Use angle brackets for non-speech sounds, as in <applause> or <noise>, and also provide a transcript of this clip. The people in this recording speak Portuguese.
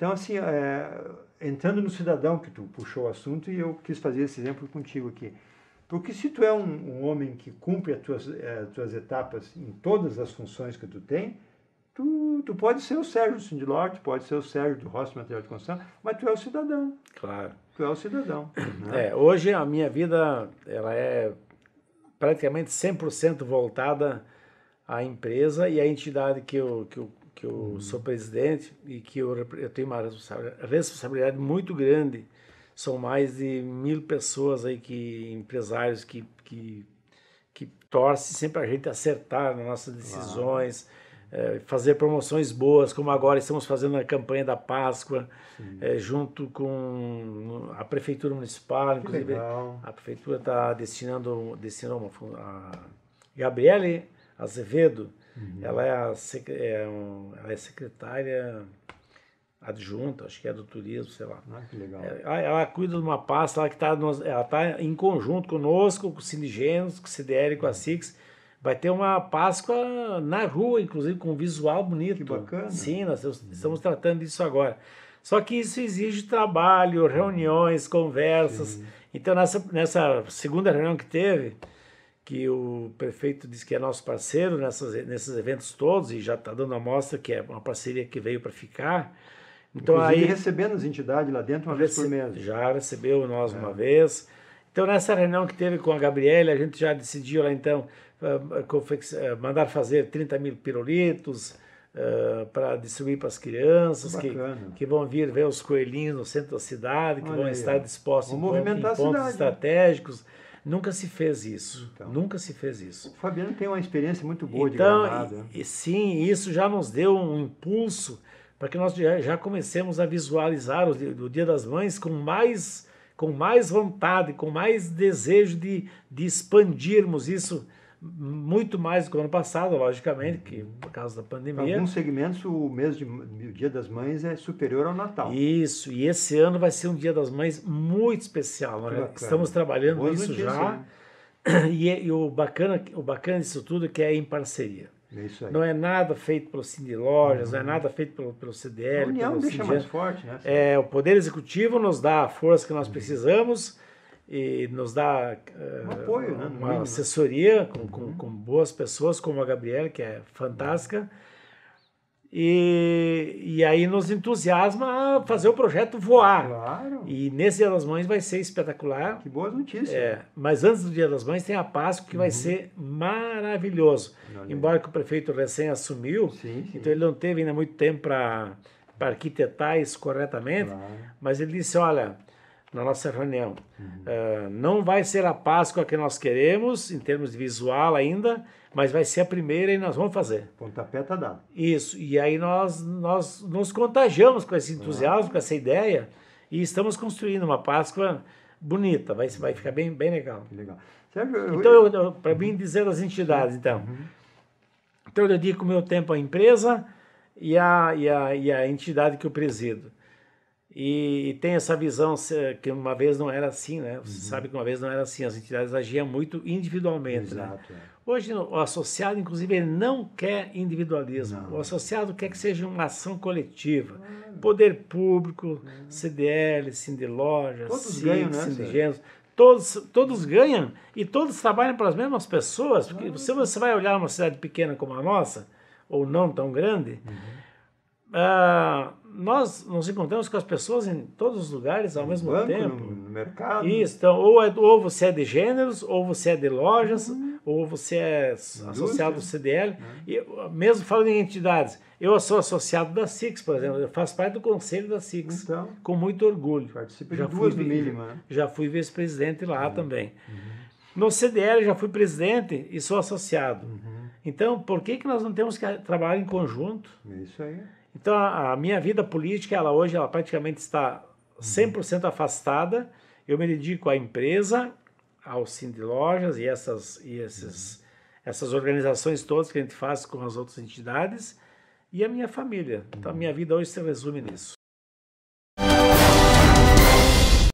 Então, assim, é, entrando no cidadão, que tu puxou o assunto, e eu quis fazer esse exemplo contigo aqui. Porque se tu é um, um homem que cumpre as tuas, é, as tuas etapas em todas as funções que tu tem, tu, tu pode ser o Sérgio do Sindilor, tu pode ser o Sérgio do Rosto Material de Construção, mas tu é o cidadão. Claro. Tu é o cidadão. Né? É, hoje a minha vida, ela é praticamente 100% voltada à empresa e à entidade que eu, que eu que eu uhum. sou presidente e que eu, eu tenho uma responsabilidade muito grande. São mais de mil pessoas aí que empresários que que, que torce sempre a gente acertar nas nossas decisões. Claro. Eh, é, fazer promoções boas, como agora estamos fazendo a campanha da Páscoa, é, junto com a Prefeitura Municipal. Que inclusive, legal. a Prefeitura está destinando, destinou uma, a Gabriele Azevedo, Uhum. Ela, é a, é um, ela é secretária adjunta, acho que é do turismo, sei lá. Ah, que legal. Ela, é, ah, ela cuida de uma pasta ela que está ela tá em conjunto conosco, com o Sinigenos, com o CDL, com a uhum. Six. Vai ter uma Páscoa na rua, inclusive, com um visual bonito. Que bacana. Sim, nós estamos uhum. tratando disso agora. Só que isso exige trabalho, reuniões, conversas. Sim. Então, nessa, nessa segunda reunião que teve, que o prefeito diz que é nosso parceiro nessas, nesses eventos todos e já está dando a mostra que é uma parceria que veio para ficar. Então Inclusive, aí recebendo as entidades lá dentro uma vez por mês. Já recebeu nós é. uma vez. Então nessa reunião que teve com a Gabriela, a gente já decidiu lá então ah, ah, ah, mandar fazer 30 mil pirulitos uh, para distribuir para as crianças que, que, vão vir ver os coelhinhos no centro da cidade, que Olha vão aí. estar dispostos em, em pontos cidade, estratégicos. Né? Nunca se fez isso. Então, nunca se fez isso. O Fabiano tem uma experiência muito boa então, de Gramado. Né? E, sim, isso já nos deu um impulso para que nós já, já comecemos a visualizar o, o Dia das Mães com mais com mais vontade, com mais desejo de, de expandirmos isso muito mais do que o ano passado, logicamente, que por causa da pandemia. Em alguns segmentos, o mês de o Dia das Mães é superior ao Natal. Isso, e esse ano vai ser um Dia das Mães muito especial. Né? Estamos trabalhando Boa isso notícia, já. <clears throat> E, é, e, o, bacana, o bacana disso tudo é que é em parceria. É não é nada feito pelo Cine Lojas, uhum. não é uhum. nada feito pelo, pelo CDL. A união pelo deixa mais forte, né? É, o Poder Executivo nos dá a força que nós uhum. precisamos e nos dá eh, um apoio, né, uma assessoria com, com, uhum. com, boas pessoas, como a Gabriela, que é fantástica. E, e aí nos entusiasma a fazer o projeto voar. Claro. E nesse Dia das Mães vai ser espetacular. Que boas notícias. É, mas antes do Dia das Mães tem a Páscoa, que uhum. vai ser maravilhoso. Olha. Embora que o prefeito recém assumiu, sim, sim. então ele não teve ainda muito tempo para arquitetar isso corretamente, claro. mas ele disse, olha, na nossa reunião. Uhum. Uh, não vai ser a Páscoa que nós queremos, em termos de visual ainda, mas vai ser a primeira e nós vamos fazer. Pontapé está dado. Isso, e aí nós, nós nos contagiamos com esse entusiasmo, uhum. com essa ideia, e estamos construindo uma Páscoa bonita, vai, vai ficar bem, bem legal. legal. Então, para mim, dizer as entidades, então. Uhum. Então, eu dedico meu tempo à empresa e à, e à, e à entidade que eu presido. E, tem essa visão que uma vez não era assim, né? Você uhum. sabe que uma vez não era assim, as entidades agiam muito individualmente. Né? Exato, né? Hoje o associado, inclusive, ele não quer individualismo. Não. O associado quer que seja uma ação coletiva. Poder público, uhum. CDL, Sindilojas, todos ganham, né, todos, ganham e todos trabalham para as mesmas pessoas. Porque se você, você vai olhar uma cidade pequena como a nossa, ou não tão grande... Uhum Uh, nós nos encontramos com as pessoas em todos os lugares ao no mesmo banco, tempo. No, mercado. Isso, então, ou, é, ou você é de gêneros, ou você é de lojas, uhum. ou você é associado do CDL. Uhum. E, mesmo falando em entidades, eu sou associado da SIX, por exemplo, eu faço parte do conselho da SIX, então, com muito orgulho. Participei já de duas fui, né? Já fui vice-presidente lá uhum. também. Uhum. No CDL já fui presidente e sou associado. Uhum. Então, por que, que nós não temos que trabalhar em conjunto? Isso aí. Então a, minha vida política, ela hoje, ela praticamente está 100% afastada. Eu me dedico à empresa, ao Sim de Lojas e essas e esses uhum. essas organizações todas que a gente faz com as outras entidades e a minha família. Então a minha vida hoje se resume nisso.